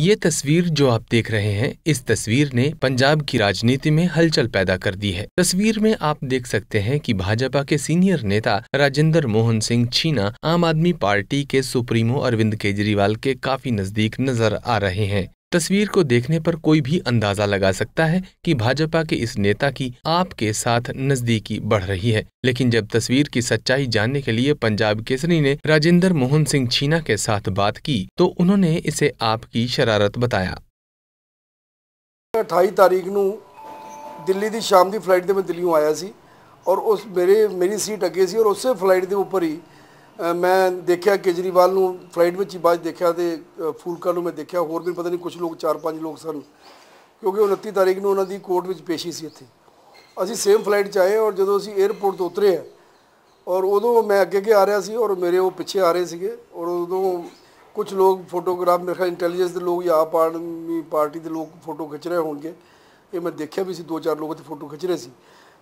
ये तस्वीर जो आप देख रहे हैं इस तस्वीर ने पंजाब की राजनीति में हलचल पैदा कर दी है तस्वीर में आप देख सकते हैं कि भाजपा के सीनियर नेता राजेंद्र मोहन सिंह छीना आम आदमी पार्टी के सुप्रीमो अरविंद केजरीवाल के काफी नजदीक नजर आ रहे हैं तस्वीर को देखने पर कोई भी अंदाजा लगा सकता है कि भाजपा के इस नेता की आपके साथ नजदीकी बढ़ रही है लेकिन जब तस्वीर की सच्चाई जानने के लिए पंजाब केसरी ने राजेंद्र मोहन सिंह छीना के साथ बात की तो उन्होंने इसे आपकी शरारत बताया अठाई तारीख न दिल्ली की शाम की फ्लाइट से मैं दिल्ली आया सी और उस मेरे मेरी सीट अगे सी और उस फ्लाइट के उपर ही ਮੈਂ ਦੇਖਿਆ ਕੇਜਰੀਵਾਲ ਨੂੰ ਫਲਾਈਟ ਵਿੱਚ ਹੀ ਬਾਅਦ ਦੇਖਿਆ ਤੇ ਫੂਲਕਾ ਨੂੰ ਮੈਂ ਦੇਖਿਆ ਹੋਰ ਵੀ ਪਤਾ ਨਹੀਂ ਕੁਝ ਲੋਕ 4-5 ਲੋਕ ਸਨ ਕਿਉਂਕਿ 29 ਤਾਰੀਖ ਨੂੰ ਉਹਨਾਂ ਦੀ ਕੋਰਟ ਵਿੱਚ ਪੇਸ਼ੀ ਸੀ ਇੱਥੇ ਅਸੀਂ ਸੇਮ ਫਲਾਈਟ 'ਚ ਆਏ ਔਰ ਜਦੋਂ ਅਸੀਂ 에어ਪੋਰਟ ਤੋਂ ਉਤਰੇ ਆ ਔਰ ਉਦੋਂ ਮੈਂ ਅੱਗੇ ਕੇ ਆ ਰਿਹਾ ਸੀ ਔਰ ਮੇਰੇ ਉਹ ਪਿੱਛੇ ਆ ਰਹੇ ਸੀਗੇ ਔਰ ਉਦੋਂ ਕੁਝ ਲੋਕ ਫੋਟੋਗ੍ਰਾਫ ਮੇਰੇ ਖਿਆਲ ਇੰਟੈਲੀਜੈਂਸ ਦੇ ਲੋਕ ਜਾਂ ਆਪ ਪਾਰਟੀ ਦੇ ਲੋਕ ਫੋਟੋ ਖਿੱਚ ਰਹੇ ਹੋਣਗੇ ਇਹ ਮੈਂ ਦੇਖਿਆ ਵੀ ਸੀ ਦੋ ਚਾਰ ਲੋਕ ਇੱਥੇ ਫੋਟੋ ਖਿੱਚ ਰਹੇ ਸੀ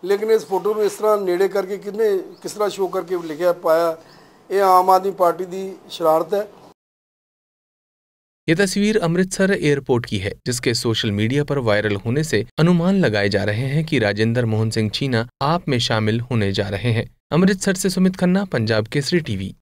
ਲੇਕਿਨ ਇਸ ਫੋਟੋ ਨੂੰ ਇਸ ਤਰ੍ਹਾਂ ਨੇੜੇ ਕਰਕੇ ਕਿੰਨੇ ਕਿਸ ਤਰ੍ਹਾਂ ਸ਼ੋਅ ਕਰਕੇ ਲਿਖਿਆ ਪਾਇਆ ਇਹ ਆਮ ਆਦਮੀ ਪਾਰਟੀ ਦੀ ਸ਼ਰਾਰਤ ਹੈ ये तस्वीर अमृतसर एयरपोर्ट की है जिसके सोशल मीडिया पर वायरल होने से अनुमान लगाए जा रहे हैं कि राजेंद्र मोहन सिंह चीना आप में शामिल होने जा रहे हैं अमृतसर से सुमित खन्ना पंजाब केसरी टीवी